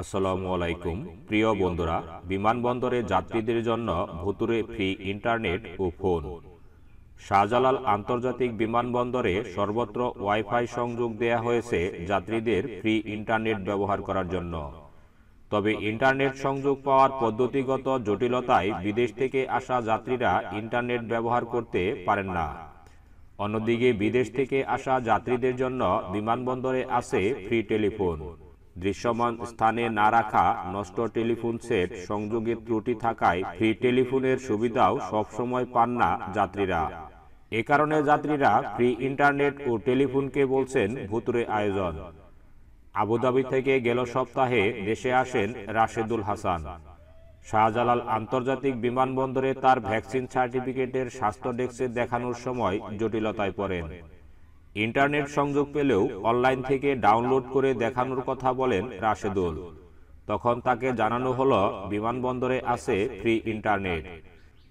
আসসালামু আলাইকুম প্রিয় বন্ধুরা বিমানবন্দরে যাত্রীদের জন্য ভুতুরে ফ্রি ইন্টারনেট ও ফোন শাহজালাল আন্তর্জাতিক বিমানবন্দরে সর্বত্র ওয়াইফাই সংযোগ দেয়া হয়েছে যাত্রীদের ফ্রি ইন্টারনেট ব্যবহার করার জন্য তবে ইন্টারনেট সংযোগ পাওয়ার পদ্ধতিগত জটিলতায় বিদেশ থেকে আসা যাত্রীরা ইন্টারনেট ব্যবহার করতে পারেন না অন্যদিকে বিদেশ থেকে আসা যাত্রীদের জন্য বিমানবন্দরে আছে ফ্রি টেলিফোন দৃশ্যমান স্থানে না রাখা নষ্ট টেলিফোন সেট সংযোগে ত্রুটি থাকায় ফ্রি টেলিফোনের সুবিধাও সবসময় পান না যাত্রীরা এ কারণে যাত্রীরা ফ্রি ইন্টারনেট ও টেলিফোনকে বলছেন ভুতুরে আয়োজন আবুধাবি থেকে গেল সপ্তাহে দেশে আসেন রাশেদুল হাসান শাহজালাল আন্তর্জাতিক বিমানবন্দরে তার ভ্যাকসিন সার্টিফিকেটের স্বাস্থ্য ডেস্কে দেখানোর সময় জটিলতায় পড়েন ইন্টারনেট সংযোগ পেলেও অনলাইন থেকে ডাউনলোড করে দেখানোর কথা বলেন রাশেদুল তখন তাকে জানানো হলো বিমানবন্দরে আছে ফ্রি ইন্টারনেট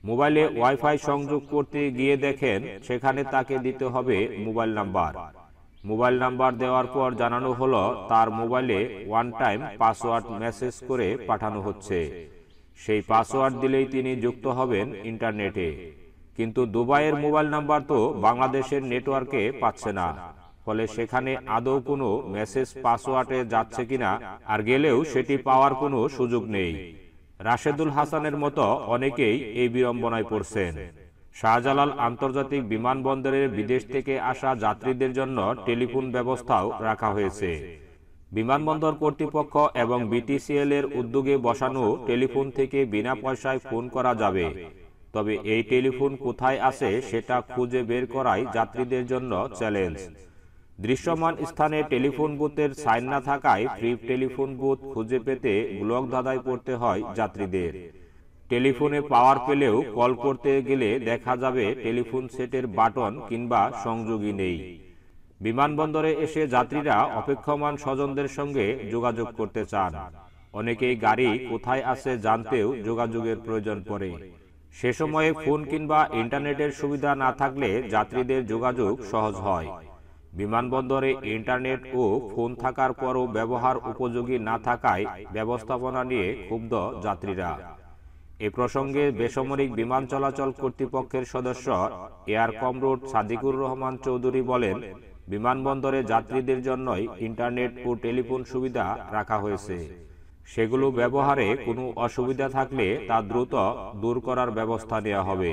মোবাইলে ওয়াইফাই সংযোগ করতে গিয়ে দেখেন সেখানে তাকে দিতে হবে মোবাইল নাম্বার মোবাইল নাম্বার দেওয়ার পর জানানো হলো তার মোবাইলে ওয়ান টাইম পাসওয়ার্ড মেসেজ করে পাঠানো হচ্ছে সেই পাসওয়ার্ড দিলেই তিনি যুক্ত হবেন ইন্টারনেটে কিন্তু দুবাইয়ের মোবাইল নাম্বার তো বাংলাদেশের নেটওয়ার্কে পাচ্ছে না ফলে সেখানে আদৌ কোনো মেসেজ পাসওয়ার্ডে যাচ্ছে কিনা আর গেলেও সেটি পাওয়ার কোনো সুযোগ নেই রাশেদুল হাসানের মতো অনেকেই এই বিড়ম্বনায় পড়ছেন শাহজালাল আন্তর্জাতিক বিমানবন্দরের বিদেশ থেকে আসা যাত্রীদের জন্য টেলিফোন ব্যবস্থাও রাখা হয়েছে বিমানবন্দর কর্তৃপক্ষ এবং বিটিসিএল এর উদ্যোগে বসানো টেলিফোন থেকে বিনা পয়সায় ফোন করা যাবে তবে এই টেলিফোন কোথায় আছে সেটা খুঁজে বের করাই যাত্রীদের জন্য চ্যালেঞ্জ দৃশ্যমান স্থানে টেলিফোন বুথের সাইন না থাকায় ফ্রি টেলিফোন বুথ খুঁজে পেতে ব্লক ধাঁধায় পড়তে হয় যাত্রীদের টেলিফোনে পাওয়ার পেলেও কল করতে গেলে দেখা যাবে টেলিফোন সেটের বাটন কিংবা সংযোগই নেই বিমানবন্দরে এসে যাত্রীরা অপেক্ষমান স্বজনদের সঙ্গে যোগাযোগ করতে চান অনেকেই গাড়ি কোথায় আছে জানতেও যোগাযোগের প্রয়োজন পড়ে সে সময়ে ফোন কিংবা ইন্টারনেটের সুবিধা না থাকলে যাত্রীদের যোগাযোগ সহজ হয় বিমানবন্দরে ইন্টারনেট ও ফোন থাকার পরও ব্যবহার উপযোগী না থাকায় ব্যবস্থাপনা নিয়ে ক্ষুব্ধ যাত্রীরা এ প্রসঙ্গে বেসামরিক বিমান চলাচল কর্তৃপক্ষের সদস্য এয়ার কমরোড সাদিকুর রহমান চৌধুরী বলেন বিমানবন্দরে যাত্রীদের জন্যই ইন্টারনেট ও টেলিফোন সুবিধা রাখা হয়েছে সেগুলো ব্যবহারে কোনো অসুবিধা থাকলে তা দ্রুত দূর করার ব্যবস্থা নেওয়া হবে